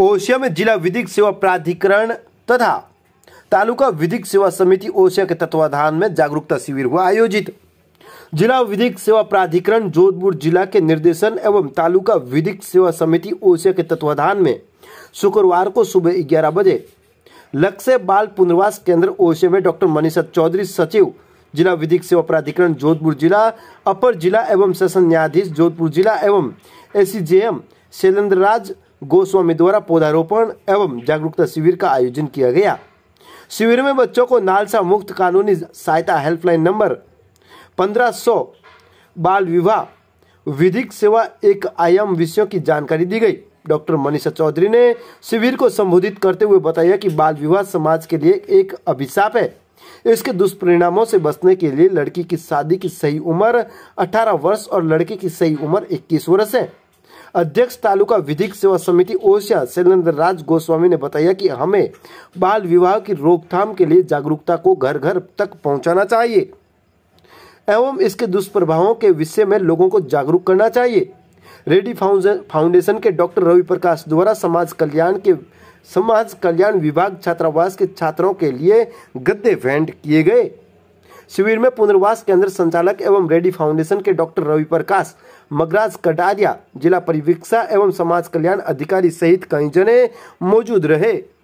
ओशिया में जिला विधिक सेवा प्राधिकरण तथा तालुका विधिक सेवा समिति ओशिया के तत्वाधान में जागरूकता शिविर हुआ आयोजित जिला विधिक सेवा प्राधिकरण जोधपुर जिला के निर्देशन एवं तालुका विधिक सेवा समिति ओशिया के तत्वाधान में शुक्रवार को सुबह ग्यारह बजे लक्ष्य बाल पुनर्वास केंद्र ओशिया में डॉक्टर मनीषा चौधरी सचिव जिला विधिक सेवा प्राधिकरण जोधपुर जिला अपर जिला एवं सेशन न्यायाधीश जोधपुर जिला एवं एसीजेएम राज गोस्वामी द्वारा पौधारोपण एवं जागरूकता शिविर का आयोजन किया गया शिविर में बच्चों को नालसा मुक्त कानूनी सहायता हेल्पलाइन नंबर 1500 बाल विवाह विधिक सेवा एक आयाम विषयों की जानकारी दी गई डॉक्टर मनीषा चौधरी ने शिविर को संबोधित करते हुए बताया कि बाल विवाह समाज के लिए एक अभिशाप है इसके दुष्परिणामों से बचने के लिए लड़की की शादी की सही उम्र 18 वर्ष और लड़के की सही उम्र 21 वर्ष है अध्यक्ष तालुका विधिक सेवा समिति ओसिया शैलेन्द्र राज गोस्वामी ने बताया कि हमें बाल विवाह की रोकथाम के लिए जागरूकता को घर घर तक पहुंचाना चाहिए एवं इसके दुष्प्रभावों के विषय में लोगों को जागरूक करना चाहिए रेडी फाउंडेशन के डॉक्टर रवि प्रकाश द्वारा समाज कल्याण के समाज कल्याण विभाग छात्रावास के छात्रों के लिए गद्दे भेंट किए गए शिविर में पुनर्वास केंद्र संचालक एवं रेडी फाउंडेशन के डॉक्टर रवि प्रकाश मगराज कटारिया जिला परिवीक्षा एवं समाज कल्याण अधिकारी सहित कई जने मौजूद रहे